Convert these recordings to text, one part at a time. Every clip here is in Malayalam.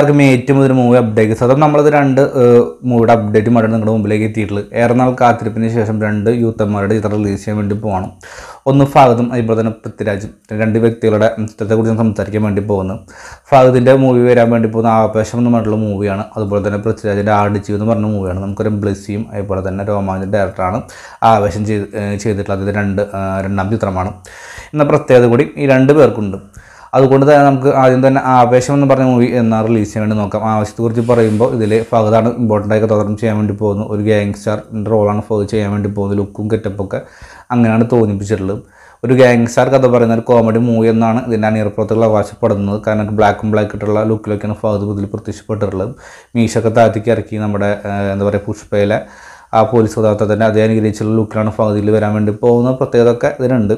എല്ലാവർക്കും ഏറ്റവും പുതിയ മൂവി അപ്ഡേറ്റ് സ്വതം നമ്മളത് രണ്ട് മൂവിയുടെ അപ്ഡേറ്റുമായിട്ട് നിങ്ങളുടെ മുമ്പിലേക്ക് എത്തിയിട്ടുള്ളത് ഏറെനാൾ കാത്തിരിപ്പിന് ശേഷം രണ്ട് യൂത്തന്മാരുടെ ചിത്രം റിലീസ് ചെയ്യാൻ വേണ്ടി പോകണം ഒന്ന് ഫാഗതും അതുപോലെ തന്നെ പൃഥ്വിരാജും രണ്ട് വ്യക്തികളുടെ ചിത്രത്തെക്കുറിച്ച് സംസാരിക്കാൻ വേണ്ടി പോകുന്നു ഫാഗതിൻ്റെ മൂവി വരാൻ വേണ്ടി പോകുന്ന ആവേശം എന്ന് പറഞ്ഞിട്ടുള്ള മൂവിയാണ് അതുപോലെ തന്നെ പൃഥ്വിരാജിൻ്റെ ആടുജീവ് എന്ന് പറഞ്ഞ മൂവിയാണ് നമുക്കൊരു ബ്ലസ്സിയും അതുപോലെ തന്നെ രോമാഞ്ചൻ ഡയറക്ടറാണ് ആവേശം ചെയ്ത് ചെയ്തിട്ടുള്ളത് രണ്ട് രണ്ടാം ചിത്രമാണ് എന്ന പ്രത്യേകത കൂടി ഈ രണ്ട് പേർക്കുണ്ട് അതുകൊണ്ട് തന്നെ നമുക്ക് ആദ്യം തന്നെ ആവേശം എന്ന് പറഞ്ഞ മൂവി എന്നാൽ റിലീസ് ചെയ്യാൻ വേണ്ടി നോക്കാം ആവശ്യത്തെക്കുറിച്ച് പറയുമ്പോൾ ഇതിൽ ഫഹദാണ് ഇമ്പോർട്ടൻ്റ് ആയി തുടർന്ന് ചെയ്യാൻ വേണ്ടി പോകുന്നു ഒരു ഗ്യാങ്സ്റ്റർ റോളാണ് ഫഹദ് ചെയ്യാൻ വേണ്ടി പോകുന്നത് ലുക്കും കെറ്റപ്പൊക്കെ അങ്ങനെയാണ് തോന്നിപ്പിച്ചിട്ടുള്ളത് ഒരു ഗ്യാങ്സ്റ്റാർ കഥ പറയുന്ന ഒരു കോമഡി മൂവി എന്നാണ് ഇതിൻ്റെ അണിയർപ്പുറത്തുകൾ അവകാശപ്പെടുന്നത് കാരണം ബ്ലാക്കും ബ്ലാക്ക് ഇട്ടുള്ള ലുക്കിലൊക്കെയാണ് ഫഹദ് ഇതിൽ പ്രത്യക്ഷപ്പെട്ടിട്ടുള്ളത് മീശൊക്കെ താഴ്ത്തിക്ക് ഇറക്കി നമ്മുടെ എന്താ പറയുക പുഷ്പയിലെ ആ പോലീസ് തന്നെ അതേ അനുഗ്രഹിച്ചുള്ള ലുക്കിലാണ് പകുതിയിൽ വരാൻ വേണ്ടി പോകുന്ന പ്രത്യേകത ഒക്കെ ഇതിനുണ്ട്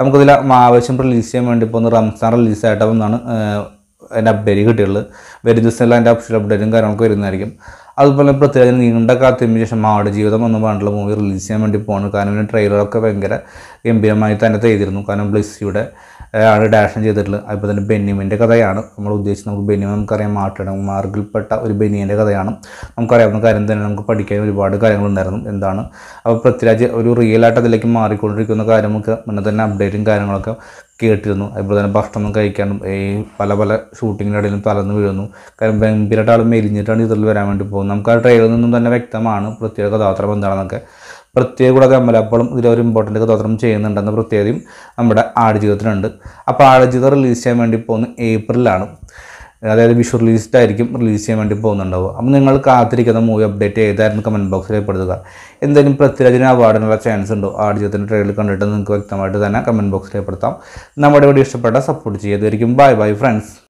നമുക്കതിൽ ആവശ്യം റിലീസ് ചെയ്യാൻ വേണ്ടി പോകുന്ന റംസാൻ റിലീസ് ആയിട്ടാവുന്നതാണ് എൻ്റെ അപ്ഡേറ്റ് കിട്ടിയുള്ളത് വരും ദിവസമെല്ലാം എൻ്റെ അപ്ഷൻ അപ്ഡേറ്റും കാര്യങ്ങളൊക്കെ വരുന്നതായിരിക്കും അതുപോലെ പ്രത്യേകം നീണ്ട കാത്തിന് ശേഷം ആട് ജീവിതം എന്ന് പറഞ്ഞിട്ടുള്ള മൂവി റിലീസ് ചെയ്യാൻ വേണ്ടി പോകണം കാരണം ട്രെയിലറൊക്കെ ഭയങ്കര ഗംഭീരമായി തന്നെ ചെയ്തിരുന്നു കാരണം ബ്ലിസ്സിയുടെ അയാൾ ഡാഷൻ ചെയ്തിട്ടുള്ളത് അതുപോലെ തന്നെ ബെന്നിമിൻ്റെ കഥയാണ് നമ്മൾ ഉദ്ദേശിച്ച് നമുക്ക് ബെന്നിമ നമുക്കറിയാം മാർഗിൽപ്പെട്ട ഒരു ബെന്നിയൻ്റെ കഥയാണ് നമുക്കറിയാവുന്ന കാര്യം തന്നെ നമുക്ക് പഠിക്കാൻ ഒരുപാട് കാര്യങ്ങളുണ്ടായിരുന്നു എന്താണ് അപ്പോൾ പൃഥ്വിരാജ് ഒരു റിയൽ ആയിട്ട് അതിലേക്ക് മാറിക്കൊണ്ടിരിക്കുന്ന കാര്യം നമുക്ക് മുന്നേ തന്നെ അപ്ഡേറ്റും കാര്യങ്ങളൊക്കെ കേട്ടിരുന്നു അതുപോലെ തന്നെ ഭക്ഷണം കഴിക്കാനും ഈ പല പല ഷൂട്ടിങ്ങിൻ്റെ ഇടയിലും തലന്ന് വീഴുന്നു കാരണം ഭയങ്കരമായിട്ട് ആൾ മെലിഞ്ഞിട്ടാണ് ഇതിൽ വരാൻ വേണ്ടി പോകുന്നത് നമുക്ക് ആ ട്രെയിലറിൽ നിന്നും തന്നെ വ്യക്തമാണ് പ്രത്യേക കഥാപാത്രം എന്താണെന്നൊക്കെ പ്രത്യേക കൂടെ കമ്മൽ ഇതിൽ ഒരു ഇമ്പോർട്ടൻ്റ് കഥാപാത്രം ചെയ്യുന്നുണ്ടെന്ന പ്രത്യേകതയും നമ്മുടെ ആടുജീവിതത്തിനുണ്ട് അപ്പോൾ ആടുജീവിതം റിലീസ് ചെയ്യാൻ വേണ്ടി പോകുന്ന ഏപ്രിലാണ് അതായത് വിഷു റിലീസ്ഡ് ആയിരിക്കും റിലീസ് ചെയ്യാൻ വേണ്ടി പോകുന്നുണ്ടാവും അപ്പോൾ നിങ്ങൾ കാത്തിരിക്കുന്ന മൂവി അപ്ഡേറ്റ് ചെയ്തായിരുന്നു കമൻറ്റ് ബോക്സിൽ ഏർപ്പെടുത്തുക എന്തെങ്കിലും പൃഥ്വിരാജിന് അവാർഡിനുള്ള ചാൻസ് ഉണ്ടോ ആടുജീവിതത്തിൻ്റെ ട്രെയിലർ കണ്ടിട്ട് നിങ്ങൾക്ക് വ്യക്തമായിട്ട് തന്നെ കമൻറ്റ് ബോക്സിൽ ഏർപ്പെടുത്താം നമ്മുടെ വീഡിയോ ഇഷ്ടപ്പെട്ട സപ്പോർട്ട് ചെയ്തായിരിക്കും ബൈ ബൈ ഫ്രണ്ട്സ്